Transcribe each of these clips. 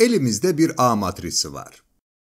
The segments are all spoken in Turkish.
Elimizde bir A matrisi var.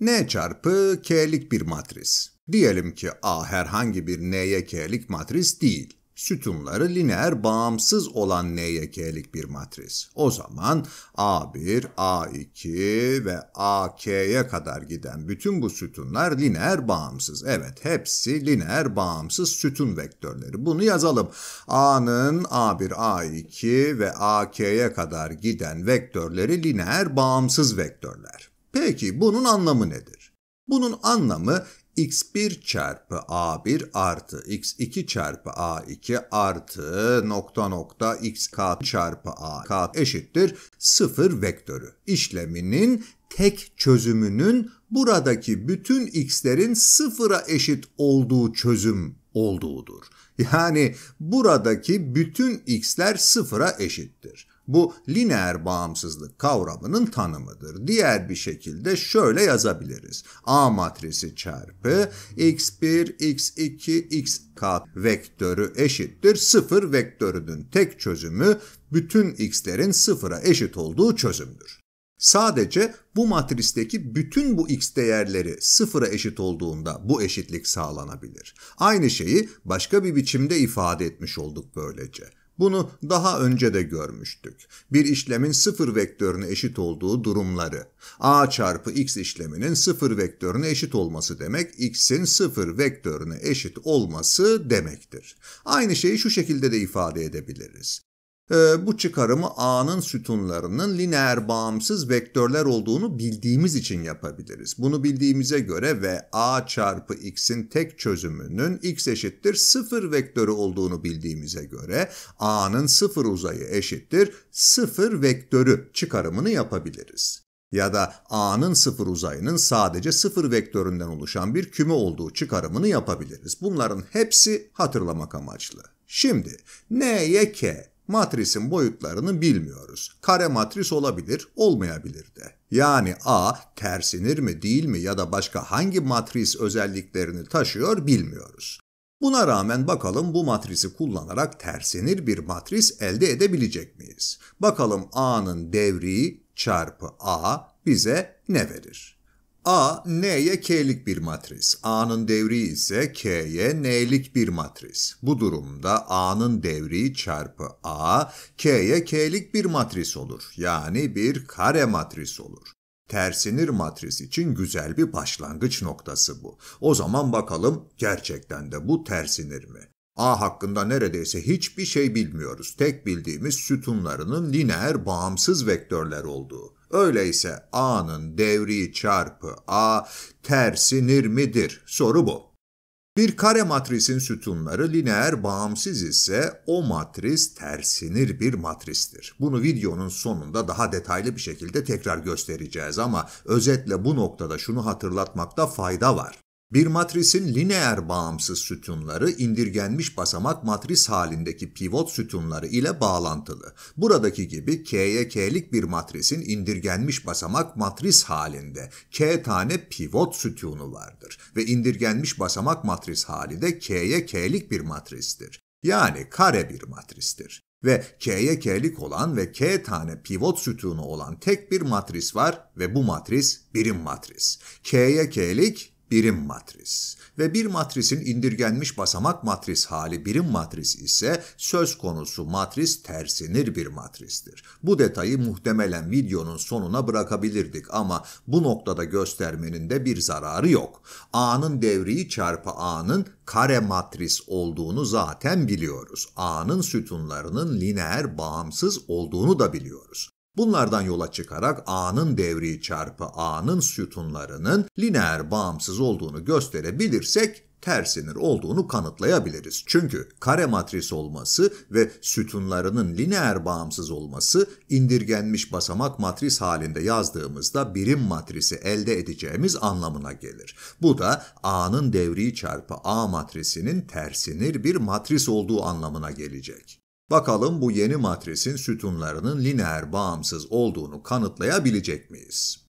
N çarpı K'lik bir matris. Diyelim ki A herhangi bir N'ye K'lik matris değil. Sütunları lineer bağımsız olan NYK'lik bir matris. O zaman A1, A2 ve AK'ye kadar giden bütün bu sütunlar lineer bağımsız. Evet hepsi lineer bağımsız sütun vektörleri. Bunu yazalım. A'nın A1, A2 ve AK'ye kadar giden vektörleri lineer bağımsız vektörler. Peki bunun anlamı nedir? Bunun anlamı x1 çarpı a1 artı x2 çarpı a2 artı nokta nokta xk çarpı ak eşittir sıfır vektörü. işleminin tek çözümünün buradaki bütün x'lerin sıfıra eşit olduğu çözüm olduğudur. Yani buradaki bütün x'ler sıfıra eşittir. Bu lineer bağımsızlık kavramının tanımıdır. Diğer bir şekilde şöyle yazabiliriz. A matrisi çarpı x1, x2, x xk vektörü eşittir sıfır vektörünün tek çözümü bütün x'lerin sıfıra eşit olduğu çözümdür. Sadece bu matristeki bütün bu x değerleri sıfıra eşit olduğunda bu eşitlik sağlanabilir. Aynı şeyi başka bir biçimde ifade etmiş olduk böylece. Bunu daha önce de görmüştük. Bir işlemin sıfır vektörüne eşit olduğu durumları. a çarpı x işleminin sıfır vektörüne eşit olması demek x'in sıfır vektörüne eşit olması demektir. Aynı şeyi şu şekilde de ifade edebiliriz. Ee, bu çıkarımı A'nın sütunlarının lineer bağımsız vektörler olduğunu bildiğimiz için yapabiliriz. Bunu bildiğimize göre ve A çarpı X'in tek çözümünün X eşittir 0 vektörü olduğunu bildiğimize göre A'nın 0 uzayı eşittir 0 vektörü çıkarımını yapabiliriz ya da A'nın sıfır uzayının sadece sıfır vektöründen oluşan bir küme olduğu çıkarımını yapabiliriz. Bunların hepsi hatırlamak amaçlı. Şimdi N'ye K, Matrisin boyutlarını bilmiyoruz. Kare matris olabilir, olmayabilir de. Yani A tersinir mi değil mi ya da başka hangi matris özelliklerini taşıyor bilmiyoruz. Buna rağmen bakalım bu matrisi kullanarak tersinir bir matris elde edebilecek miyiz? Bakalım A'nın devri çarpı A bize ne verir? A, N'ye K'lik bir matris. A'nın devri ise K'ye N'lik bir matris. Bu durumda A'nın devri çarpı A, K'ye K'lik bir matris olur. Yani bir kare matris olur. Tersinir matris için güzel bir başlangıç noktası bu. O zaman bakalım gerçekten de bu tersinir mi? A hakkında neredeyse hiçbir şey bilmiyoruz. Tek bildiğimiz sütunlarının lineer bağımsız vektörler olduğu. Öyleyse A'nın devri çarpı A tersinir midir? Soru bu. Bir kare matrisin sütunları lineer bağımsız ise o matris tersinir bir matristir. Bunu videonun sonunda daha detaylı bir şekilde tekrar göstereceğiz ama özetle bu noktada şunu hatırlatmakta fayda var. Bir matrisin lineer bağımsız sütunları indirgenmiş basamak matris halindeki pivot sütunları ile bağlantılı. Buradaki gibi K'ye K'lik bir matrisin indirgenmiş basamak matris halinde K tane pivot sütunu vardır ve indirgenmiş basamak matris hali de K'ye K'lik bir matristir. Yani kare bir matristir. Ve K'ye K'lik olan ve K tane pivot sütunu olan tek bir matris var ve bu matris birim matris. K'ye K'lik birim matris ve bir matrisin indirgenmiş basamak matris hali birim matris ise söz konusu matris tersinir bir matristir. Bu detayı muhtemelen videonun sonuna bırakabilirdik ama bu noktada göstermenin de bir zararı yok. A'nın devriyi çarpı A'nın kare matris olduğunu zaten biliyoruz. A'nın sütunlarının lineer bağımsız olduğunu da biliyoruz. Bunlardan yola çıkarak A'nın devri çarpı A'nın sütunlarının lineer bağımsız olduğunu gösterebilirsek tersinir olduğunu kanıtlayabiliriz. Çünkü kare matris olması ve sütunlarının lineer bağımsız olması indirgenmiş basamak matris halinde yazdığımızda birim matrisi elde edeceğimiz anlamına gelir. Bu da A'nın devri çarpı A matrisinin tersinir bir matris olduğu anlamına gelecek. Bakalım bu yeni matrisin sütunlarının lineer bağımsız olduğunu kanıtlayabilecek miyiz?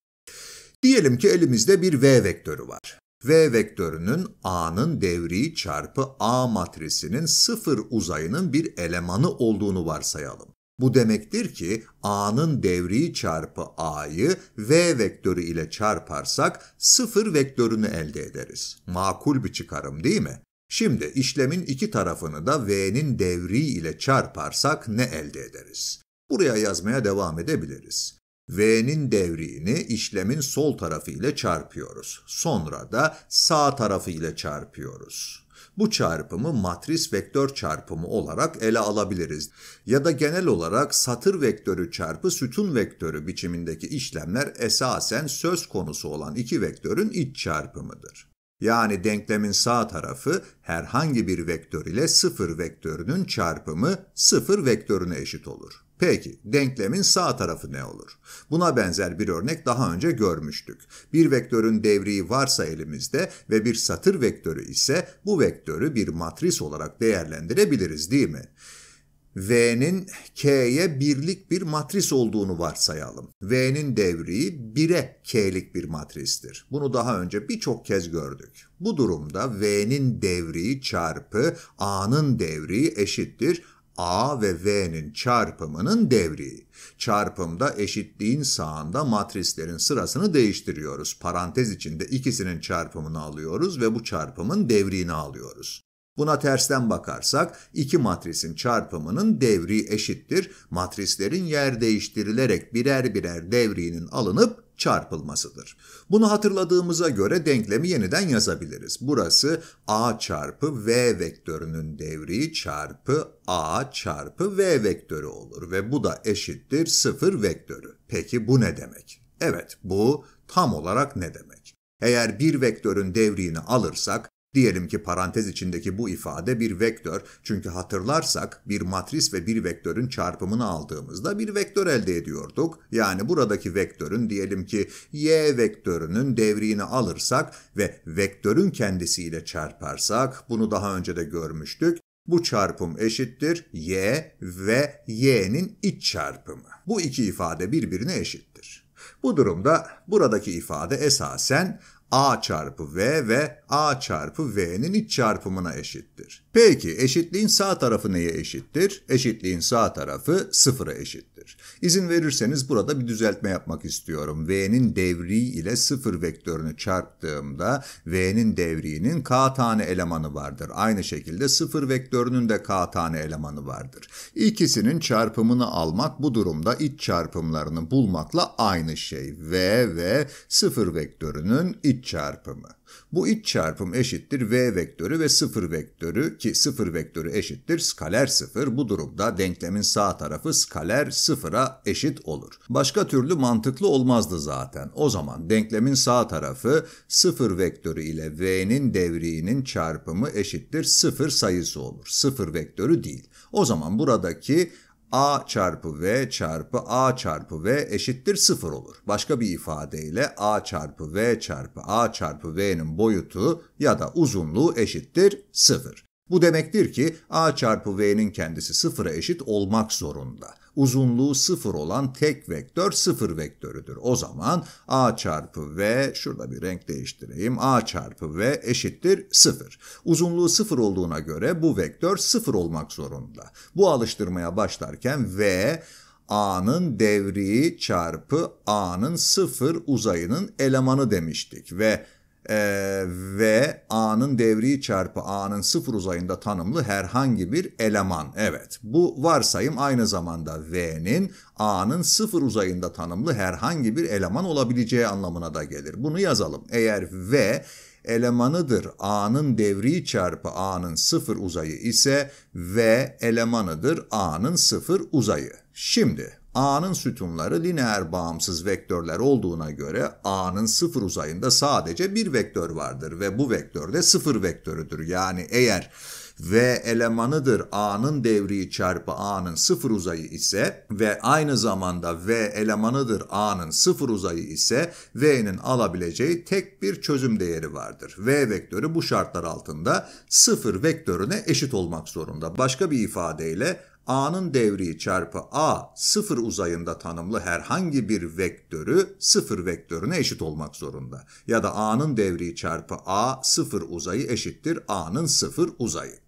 Diyelim ki elimizde bir V vektörü var. V vektörünün A'nın devri çarpı A matrisinin sıfır uzayının bir elemanı olduğunu varsayalım. Bu demektir ki A'nın devri çarpı A'yı V vektörü ile çarparsak sıfır vektörünü elde ederiz. Makul bir çıkarım değil mi? Şimdi işlemin iki tarafını da V'nin devri ile çarparsak ne elde ederiz? Buraya yazmaya devam edebiliriz. V'nin devriğini işlemin sol tarafı ile çarpıyoruz. Sonra da sağ tarafı ile çarpıyoruz. Bu çarpımı matris vektör çarpımı olarak ele alabiliriz. Ya da genel olarak satır vektörü çarpı sütun vektörü biçimindeki işlemler esasen söz konusu olan iki vektörün iç çarpımıdır. Yani denklemin sağ tarafı herhangi bir vektör ile sıfır vektörünün çarpımı sıfır vektörüne eşit olur. Peki, denklemin sağ tarafı ne olur? Buna benzer bir örnek daha önce görmüştük. Bir vektörün devriği varsa elimizde ve bir satır vektörü ise bu vektörü bir matris olarak değerlendirebiliriz değil mi? V'nin K'ye birlik bir matris olduğunu varsayalım. V'nin devriği 1'e K'lik bir matristir. Bunu daha önce birçok kez gördük. Bu durumda V'nin devriği çarpı A'nın devriği eşittir A ve V'nin çarpımının devriği. Çarpımda eşitliğin sağında matrislerin sırasını değiştiriyoruz. Parantez içinde ikisinin çarpımını alıyoruz ve bu çarpımın devriğini alıyoruz. Buna tersten bakarsak iki matrisin çarpımının devri eşittir. Matrislerin yer değiştirilerek birer birer devrinin alınıp çarpılmasıdır. Bunu hatırladığımıza göre denklemi yeniden yazabiliriz. Burası a çarpı v vektörünün devri çarpı a çarpı v vektörü olur ve bu da eşittir sıfır vektörü. Peki bu ne demek? Evet bu tam olarak ne demek? Eğer bir vektörün devriğini alırsak Diyelim ki parantez içindeki bu ifade bir vektör çünkü hatırlarsak bir matris ve bir vektörün çarpımını aldığımızda bir vektör elde ediyorduk. Yani buradaki vektörün diyelim ki y vektörünün devriğini alırsak ve vektörün kendisiyle çarparsak bunu daha önce de görmüştük. Bu çarpım eşittir y ve y'nin iç çarpımı. Bu iki ifade birbirine eşittir. Bu durumda buradaki ifade esasen a çarpı v ve a çarpı v'nin iç çarpımına eşittir. Peki eşitliğin sağ tarafı neye eşittir? Eşitliğin sağ tarafı sıfıra eşittir olacaktır. İzin verirseniz burada bir düzeltme yapmak istiyorum. V'nin devri ile sıfır vektörünü çarptığımda V'nin devriğinin k tane elemanı vardır. Aynı şekilde sıfır vektörünün de k tane elemanı vardır. İkisinin çarpımını almak bu durumda iç çarpımlarını bulmakla aynı şey. V ve sıfır vektörünün iç çarpımı. Bu iç çarpım eşittir v vektörü ve sıfır vektörü ki sıfır vektörü eşittir skaler sıfır, Bu durumda denklemin sağ tarafı skaler sıfıra eşit olur. Başka türlü mantıklı olmazdı zaten. O zaman denklemin sağ tarafı sıfır vektörü ile v'nin devriğinin çarpımı eşittir sıfır sayısı olur. sıfır vektörü değil. O zaman buradaki a çarpı v çarpı a çarpı v eşittir 0 olur. Başka bir ifadeyle a çarpı v çarpı a çarpı v'nin boyutu ya da uzunluğu eşittir 0. Bu demektir ki a çarpı v'nin kendisi 0'a eşit olmak zorunda uzunluğu sıfır olan tek vektör sıfır vektörüdür. O zaman a çarpı v, şurada bir renk değiştireyim, a çarpı v eşittir sıfır. Uzunluğu sıfır olduğuna göre bu vektör sıfır olmak zorunda. Bu alıştırmaya başlarken v A'nın devriği çarpı A'nın sıfır uzayının elemanı demiştik ve ee, ve A'nın devri çarpı A'nın sıfır uzayında tanımlı herhangi bir eleman. Evet bu varsayım aynı zamanda V'nin A'nın sıfır uzayında tanımlı herhangi bir eleman olabileceği anlamına da gelir. Bunu yazalım. Eğer V elemanıdır A'nın devri çarpı A'nın sıfır uzayı ise V elemanıdır A'nın sıfır uzayı. Şimdi A'nın sütunları lineer bağımsız vektörler olduğuna göre A'nın sıfır uzayında sadece bir vektör vardır ve bu vektör de sıfır vektörüdür. Yani eğer V elemanıdır A'nın devriyi çarpı A'nın sıfır uzayı ise ve aynı zamanda V elemanıdır A'nın sıfır uzayı ise V'nin alabileceği tek bir çözüm değeri vardır. V vektörü bu şartlar altında sıfır vektörüne eşit olmak zorunda. Başka bir ifadeyle A'nın devri çarpı A sıfır uzayında tanımlı herhangi bir vektörü sıfır vektörüne eşit olmak zorunda. Ya da A'nın devri çarpı A sıfır uzayı eşittir A'nın sıfır uzayı.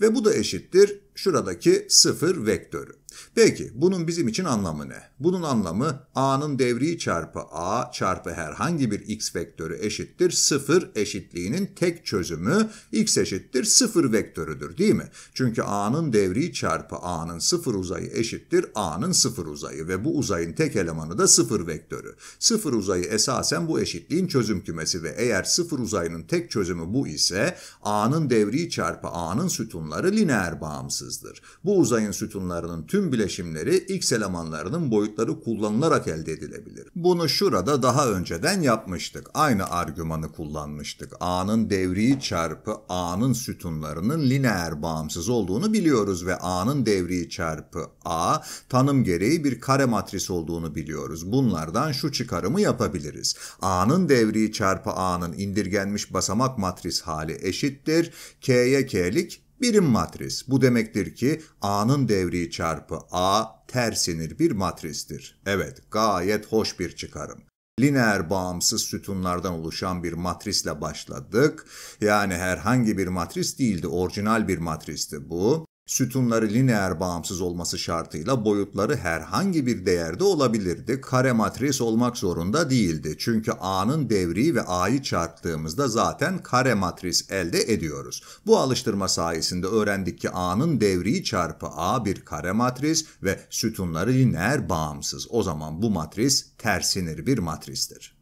Ve bu da eşittir şuradaki sıfır vektörü. Peki bunun bizim için anlamı ne? Bunun anlamı a'nın devri çarpı a çarpı herhangi bir x vektörü eşittir 0 eşitliğinin tek çözümü x eşittir 0 vektörüdür değil mi? Çünkü a'nın devri çarpı a'nın 0 uzayı eşittir a'nın 0 uzayı ve bu uzayın tek elemanı da 0 vektörü. 0 uzayı esasen bu eşitliğin çözüm kümesi ve eğer 0 uzayının tek çözümü bu ise a'nın devri çarpı a'nın sütunları lineer bağımsızdır. Bu uzayın sütunlarının tüm bileşimleri X elemanlarının boyutları kullanılarak elde edilebilir. Bunu şurada daha önceden yapmıştık. Aynı argümanı kullanmıştık. A'nın devriyi çarpı A'nın sütunlarının lineer bağımsız olduğunu biliyoruz ve A'nın devriyi çarpı A tanım gereği bir kare matris olduğunu biliyoruz. Bunlardan şu çıkarımı yapabiliriz. A'nın devriyi çarpı A'nın indirgenmiş basamak matris hali eşittir. K'ye K'lik Birim matris. Bu demektir ki A'nın devri çarpı A tersinir bir matristir. Evet, gayet hoş bir çıkarım. Lineer bağımsız sütunlardan oluşan bir matrisle başladık. Yani herhangi bir matris değildi, orijinal bir matristi bu. Sütunları lineer bağımsız olması şartıyla boyutları herhangi bir değerde olabilirdi. Kare matris olmak zorunda değildi. Çünkü A'nın devri ve A'yı çarptığımızda zaten kare matris elde ediyoruz. Bu alıştırma sayesinde öğrendik ki A'nın devri çarpı A bir kare matris ve sütunları lineer bağımsız. O zaman bu matris tersinir bir matristir.